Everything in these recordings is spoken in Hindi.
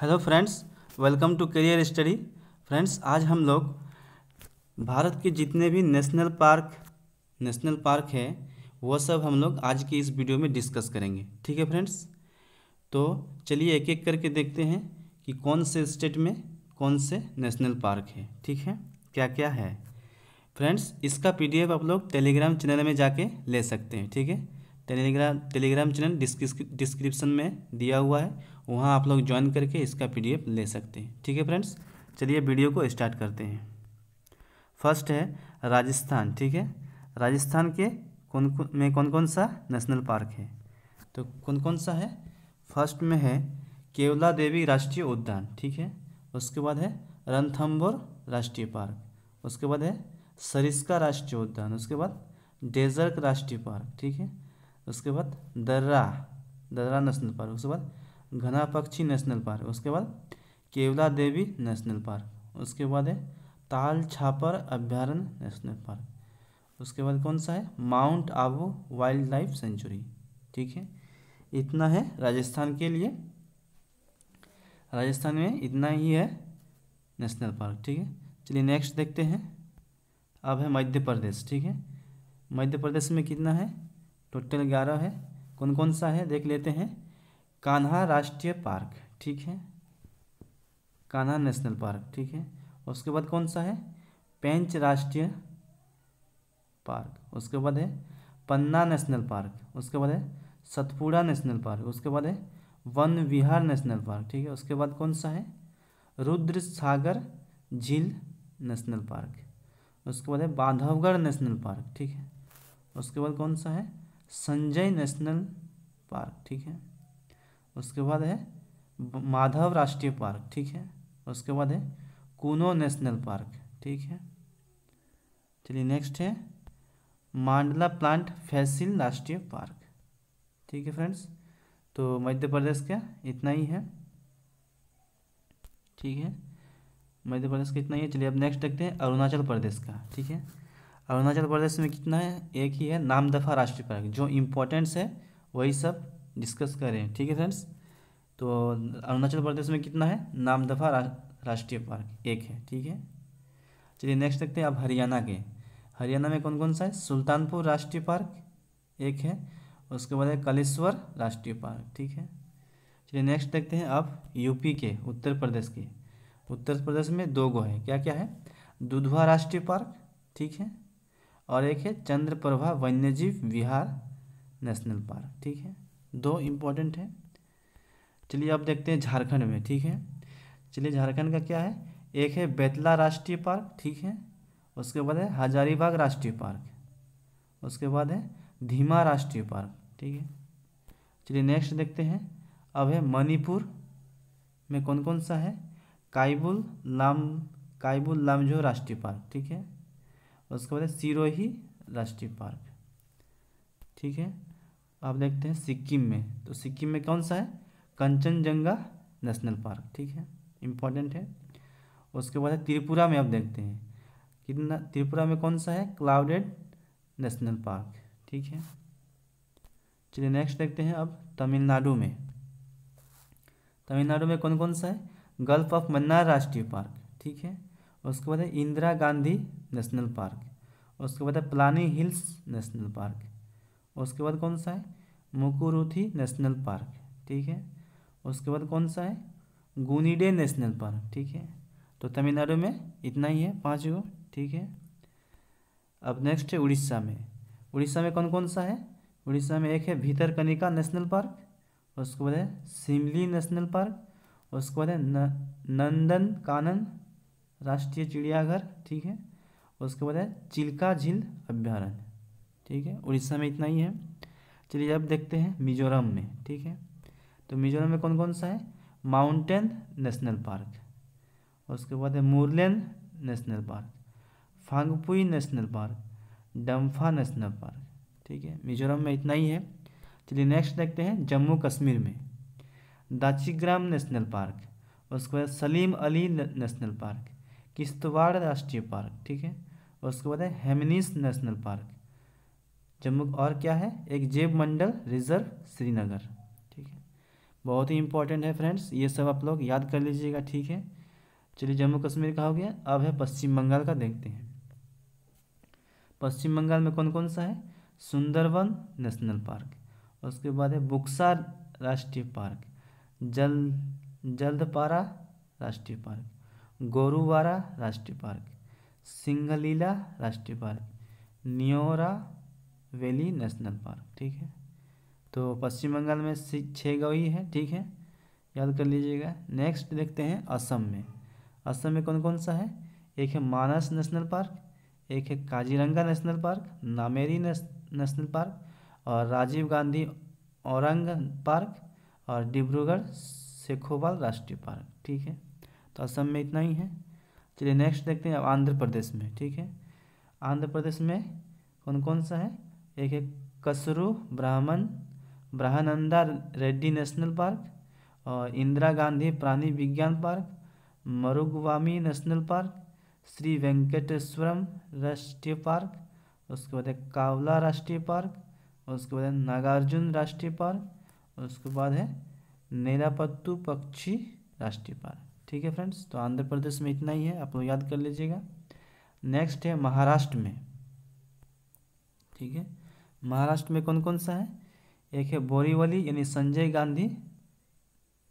hello friends welcome to Career Study friends आज हम लोग भारत के जितने भी नेशनल पार्क नेशनल पार्क है वो सब हम लोग आज की इस वीडियो में डिस्कस करेंगे ठीक है फ्रेंड्स तो चलिए एक एक करके देखते हैं कि कौन से स्टेट में कौन से नेशनल पार्क है ठीक है क्या क्या है फ्रेंड्स इसका पीडीएफ आप लोग टेलीग्राम चैनल में जाके ले सकते हैं ठीक है टेलीग्राम टेलीग्राम चैनल डिस्क्रिप्सन में दिया हुआ है वहाँ आप लोग ज्वाइन करके इसका पी ले सकते हैं ठीक है फ्रेंड्स चलिए वीडियो को स्टार्ट करते हैं फर्स्ट है राजस्थान ठीक है राजस्थान के कौन कौन में कौन कौन सा नेशनल पार्क है तो कौन कौन सा है फर्स्ट में है केवला देवी राष्ट्रीय उद्यान ठीक है उसके बाद है रणथम्बोर राष्ट्रीय पार्क उसके बाद है सरिस्का राष्ट्रीय उद्यान उसके बाद डेजर्क राष्ट्रीय पार्क ठीक है उसके बाद दर्रा दर्रा नेशनल पार्क उसके बाद घना पक्षी नेशनल पार्क उसके बाद केवला देवी नेशनल पार्क उसके बाद है ताल छापर अभ्यारण्य नेशनल पार्क उसके बाद कौन सा है Mount Abu wildlife sanctuary ठीक है इतना है राजस्थान के लिए राजस्थान में इतना ही है नेशनल पार्क ठीक है चलिए नेक्स्ट देखते हैं अब है मध्य प्रदेश ठीक है मध्य प्रदेश में कितना है टोटल ग्यारह है कौन कौन सा है देख लेते हैं कान्हा राष्ट्रीय पार्क ठीक है कान्हा नेशनल पार्क ठीक है उसके बाद कौन सा है पेंच राष्ट्रीय पार्क उसके बाद है पन्ना नेशनल पार्क उसके बाद है सतपुड़ा नेशनल पार्क उसके बाद है वन विहार नेशनल पार्क ठीक है उसके बाद कौन सा है रुद्र सागर झील नेशनल पार्क उसके बाद है बांधवगढ़ नेशनल पार्क ठीक है उसके बाद कौन सा है संजय नेशनल पार्क ठीक है उसके बाद है माधव राष्ट्रीय पार्क ठीक है उसके बाद है कूनो नेशनल पार्क ठीक है चलिए नेक्स्ट है मांडला प्लांट फैसिल राष्ट्रीय पार्क ठीक है फ्रेंड्स तो मध्य प्रदेश का इतना ही है ठीक है मध्य प्रदेश का इतना ही है चलिए अब नेक्स्ट देखते हैं अरुणाचल प्रदेश का ठीक है अरुणाचल प्रदेश में कितना है एक ही है नाम दफ़ा राष्ट्रीय पार्क जो इम्पोर्टेंट्स है वही सब डिस्कस करें ठीक है फ्रेंड्स तो अरुणाचल प्रदेश में कितना है नाम दफ़ा राष्ट्रीय पार्क एक है ठीक है चलिए नेक्स्ट देखते हैं अब हरियाणा के हरियाणा में कौन कौन सा है सुल्तानपुर राष्ट्रीय पार्क एक है उसके बाद है कलेश्वर राष्ट्रीय पार्क ठीक है चलिए नेक्स्ट देखते हैं अब यूपी के उत्तर प्रदेश के उत्तर प्रदेश में दो गो है क्या क्या है दुधवा राष्ट्रीय पार्क ठीक है और एक है चंद्रप्रभा वन्यजीव विहार नेशनल पार्क ठीक है दो इम्पोर्टेंट है चलिए अब देखते हैं झारखंड में ठीक है चलिए झारखंड का क्या है एक है बेतला राष्ट्रीय पार्क ठीक है उसके बाद है हजारीबाग राष्ट्रीय पार्क उसके बाद है धीमा राष्ट्रीय पार्क ठीक है चलिए नेक्स्ट देखते हैं अब है मणिपुर में कौन कौन सा है काइबुल लाम काइबुल लामझो राष्ट्रीय पार्क ठीक है उसके बाद सिरोही राष्ट्रीय पार्क ठीक है आप देखते हैं सिक्किम में तो सिक्किम में कौन सा है कंचनजंगा नेशनल पार्क ठीक है इम्पोर्टेंट है उसके बाद है त्रिपुरा में आप देखते हैं कितना त्रिपुरा में कौन सा है क्लाउडेड नेशनल पार्क ठीक है चलिए नेक्स्ट देखते हैं अब तमिलनाडु में तमिलनाडु में कौन कौन सा है गल्फ ऑफ मन्नार राष्ट्रीय पार्क ठीक है उसके बाद है इंदिरा गांधी नेशनल पार्क उसके बाद है प्लानी हिल्स नेशनल पार्क उसके बाद कौन सा है मुकुरुथी नेशनल पार्क ठीक है उसके बाद कौन सा है गुनीडे नेशनल पार्क ठीक है तो तमिलनाडु में इतना ही है पाँच गो ठीक है अब नेक्स्ट है उड़ीसा में उड़ीसा में कौन कौन सा है उड़ीसा में एक है भीतरकनिका नेशनल पार्क उसके बाद है सिमली नेशनल पार्क उसके बाद है नंदन कानन राष्ट्रीय चिड़ियाघर ठीक है उसके बाद है चिल्का झील अभ्यारण्य ठीक है उड़ीसा में इतना ही है चलिए अब देखते हैं मिजोरम में ठीक है तो मिजोरम में कौन कौन सा है माउंटेन नेशनल पार्क उसके बाद है Murlen national park Phawngpui national park Dampa national park ठीक है मिजोरम में इतना ही है चलिए नेक्स्ट देखते हैं जम्मू कश्मीर में दाचीग्राम नेशनल पार्क उसके बाद सलीम अली नेशनल पार्क किश्तवाड़ राष्ट्रीय पार्क ठीक है और उसके बाद है हेमनिस नेशनल पार्क जम्मू और क्या है एक जेब मंडल रिजर्व श्रीनगर ठीक है बहुत ही इंपॉर्टेंट है फ्रेंड्स ये सब आप लोग याद कर लीजिएगा ठीक है चलिए जम्मू कश्मीर का हो गया अब है पश्चिम बंगाल का देखते हैं पश्चिम बंगाल में कौन कौन सा है सुंदरवन नेशनल पार्क और उसके बाद है बुक्सा राष्ट्रीय पार्क जल जल्दपारा राष्ट्रीय पार्क गोरुवारा राष्ट्रीय पार्क सिंगलीला राष्ट्रीय park Neora valley national park ठीक है तो पश्चिम बंगाल में छः ही है ठीक है याद कर लीजिएगा नेक्स्ट देखते हैं असम में असम में कौन कौन सा है एक है मानस नेशनल पार्क एक है Kaziranga national park Nameri national park और राजीव गांधी औरंग पार्क और डिब्रूगढ़ शेखोवाल राष्ट्रीय पार्क ठीक है तो असम में इतना ही है चलिए नेक्स्ट देखते हैं अब आंध्र प्रदेश में ठीक है आंध्र प्रदेश में कौन कौन सा है एक है कसरू ब्राह्मण ब्रहानंदा रेड्डी नेशनल पार्क और इंदिरा गांधी प्राणी विज्ञान park Mrugavani national park Shri Venkateshwaram राष्ट्रीय पार्क उसके बाद है कावला राष्ट्रीय पार्क उसके बाद है नागार्जुन राष्ट्रीय पार्क उसके बाद है नेरापत्तू पक्षी राष्ट्रीय पार्क ठीक है फ्रेंड्स तो आंध्र प्रदेश में इतना ही है आप लोग याद कर लीजिएगा नेक्स्ट है महाराष्ट्र में ठीक है महाराष्ट्र में कौन कौन सा है एक है बोरीवली यानी संजय गांधी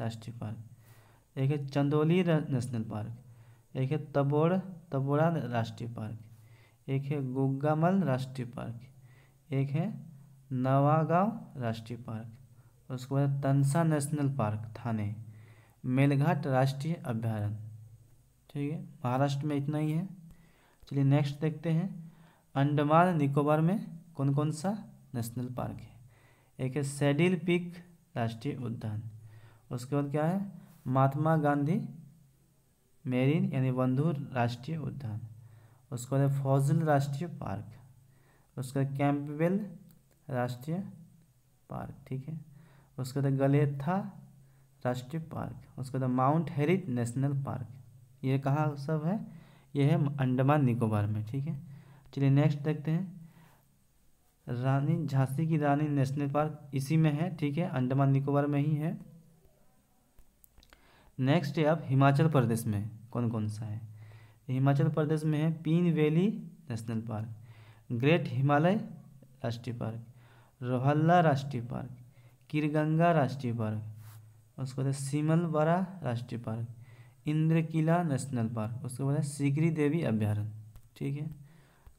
राष्ट्रीय पार्क एक है चंदौली नेशनल पार्क एक है तबोड़ तबोड़ा राष्ट्रीय पार्क एक है गुग्गामल राष्ट्रीय पार्क एक है नवागांव राष्ट्रीय पार्क उसके बाद तनसा नेशनल पार्क थाने मेलघाट राष्ट्रीय अभ्यारण्य ठीक है महाराष्ट्र में इतना ही है चलिए नेक्स्ट देखते हैं अंडमान निकोबार में कौन कौन सा नेशनल पार्क है एक है सेडिल पिक राष्ट्रीय उद्यान उसके बाद क्या है महात्मा गांधी मेरीन यानी बंधुर राष्ट्रीय उद्यान उसके बाद है फौजल राष्ट्रीय पार्क उसके बाद कैंपबेल राष्ट्रीय पार्क ठीक है उसके बाद गलेथा राष्ट्रीय पार्क उसके बाद माउंट हेरिट नेशनल पार्क ये कहाँ सब है ये है अंडमान निकोबार में ठीक है चलिए नेक्स्ट देखते हैं रानी झांसी की रानी नेशनल पार्क इसी में है ठीक है अंडमान निकोबार में ही है नेक्स्ट है अब हिमाचल प्रदेश में कौन कौन सा है हिमाचल प्रदेश में है Pin valley national park great Himalaya राष्ट्रीय पार्क रोहल्ला राष्ट्रीय पार्क किरगंगा राष्ट्रीय पार्क उसके बाद सिमलवारा राष्ट्रीय park Indra Kila national park उसके बाद है सीकरी देवी अभ्यारण्य ठीक है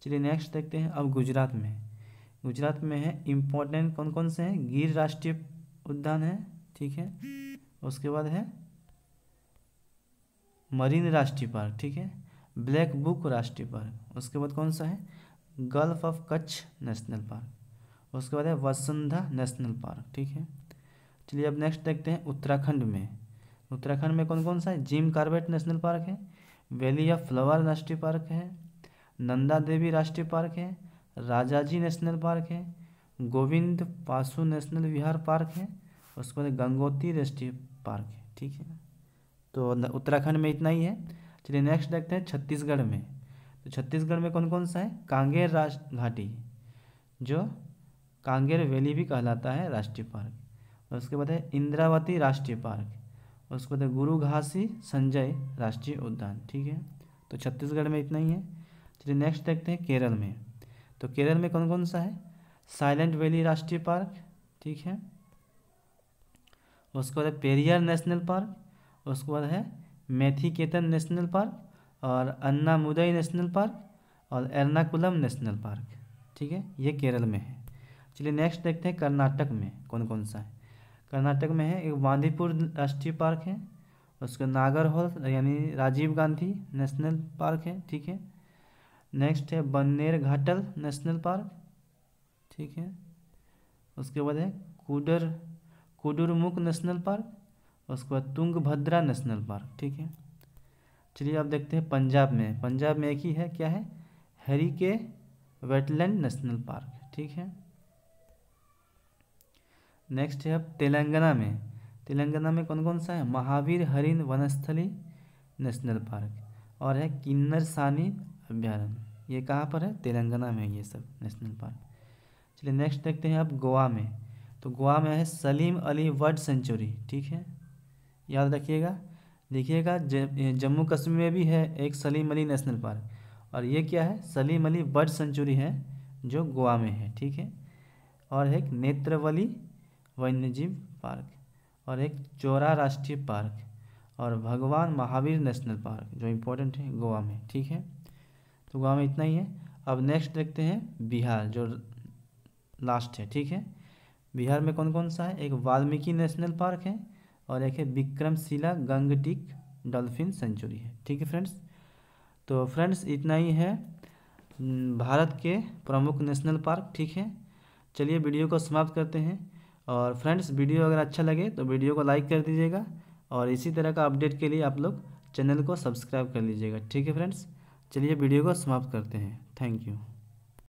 चलिए नेक्स्ट देखते हैं अब गुजरात में गुजरात में है इम्पोर्टेंट कौन कौन से हैं गिर राष्ट्रीय उद्यान है ठीक है उसके बाद है मरीन राष्ट्रीय पार्क ठीक है ब्लैक बुक राष्ट्रीय पार्क उसके बाद कौन सा है gulf of Kutch national park उसके बाद है वसुंधा नेशनल पार्क ठीक है चलिए अब नेक्स्ट देखते हैं उत्तराखंड में उत्तराखंड में कौन कौन सा है जिम कार्बेट नेशनल पार्क है वैली ऑफ फ्लावर राष्ट्रीय पार्क है नंदा देवी राष्ट्रीय पार्क है राजाजी नेशनल पार्क है गोविंद पासू नेशनल विहार पार्क है उसके बाद गंगोत्री राष्ट्रीय पार्क है ठीक है तो उत्तराखंड में इतना ही है चलिए नेक्स्ट देखते हैं छत्तीसगढ़ में तो छत्तीसगढ़ में कौन कौन सा है कांगेर राष्ट्र घाटी जो कांगेर वैली भी कहलाता है राष्ट्रीय पार्क उसके बाद है इंद्रावती राष्ट्रीय पार्क उसके बाद है गुरु घासी संजय राष्ट्रीय उद्यान ठीक है तो छत्तीसगढ़ में इतना ही है चलिए नेक्स्ट देखते हैं केरल में तो केरल में कौन कौन सा है साइलेंट वैली राष्ट्रीय पार्क ठीक है उसके बाद है पेरियर नेशनल पार्क उसके बाद है केतन नेशनल पार्क और अन्नामुदई नेशनल पार्क और एर्नाकुलम नेशनल पार्क ठीक है ये केरल में है चलिए नेक्स्ट देखते हैं कर्नाटक में कौन कौन सा है कर्नाटक में है एक बांदीपुर राष्ट्रीय पार्क है उसके नागर हॉल यानी राजीव गांधी नेशनल पार्क है ठीक है नेक्स्ट है बन्नेर घाटल नेशनल पार्क ठीक है उसके बाद है कुडर कुडुरमुख नेशनल पार्क उसके बाद तुंगभद्रा नेशनल पार्क ठीक है चलिए आप देखते हैं पंजाब में पंजाब में एक ही है क्या है हरी के वेटलैंड नेशनल पार्क ठीक है नेक्स्ट है अब तेलंगाना में तेलंगाना में कौन कौन सा है महावीर हरिन वनस्थली नेशनल पार्क और है किन्नर सानी अभ्यारण्य ये कहाँ पर है तेलंगाना में ये सब नेशनल पार्क चलिए नेक्स्ट देखते हैं अब गोवा में तो गोवा में है सलीम अली वर्ड सेंचुरी ठीक है याद रखिएगा देखिएगा जम्मू कश्मीर में भी है एक सलीम अली नेशनल पार्क और ये क्या है सलीम अली बर्ड सेंचुरी है जो गोवा में है ठीक है और एक नेत्रवली वन्यजीव पार्क और एक चोरा राष्ट्रीय पार्क और भगवान महावीर नेशनल पार्क जो इम्पोर्टेंट है गोवा में ठीक है तो गोवा में इतना ही है अब नेक्स्ट देखते हैं बिहार जो लास्ट है ठीक है बिहार में कौन कौन सा है एक वाल्मीकि नेशनल पार्क है और एक है विक्रमशिला गंगटिक डॉल्फिन सेंचुरी है ठीक है फ्रेंड्स तो फ्रेंड्स इतना ही है भारत के प्रमुख नेशनल पार्क ठीक है चलिए वीडियो को समाप्त करते हैं और फ्रेंड्स वीडियो अगर अच्छा लगे तो वीडियो को लाइक कर दीजिएगा और इसी तरह का अपडेट के लिए आप लोग चैनल को सब्सक्राइब कर लीजिएगा ठीक है फ्रेंड्स चलिए वीडियो को समाप्त करते हैं थैंक यू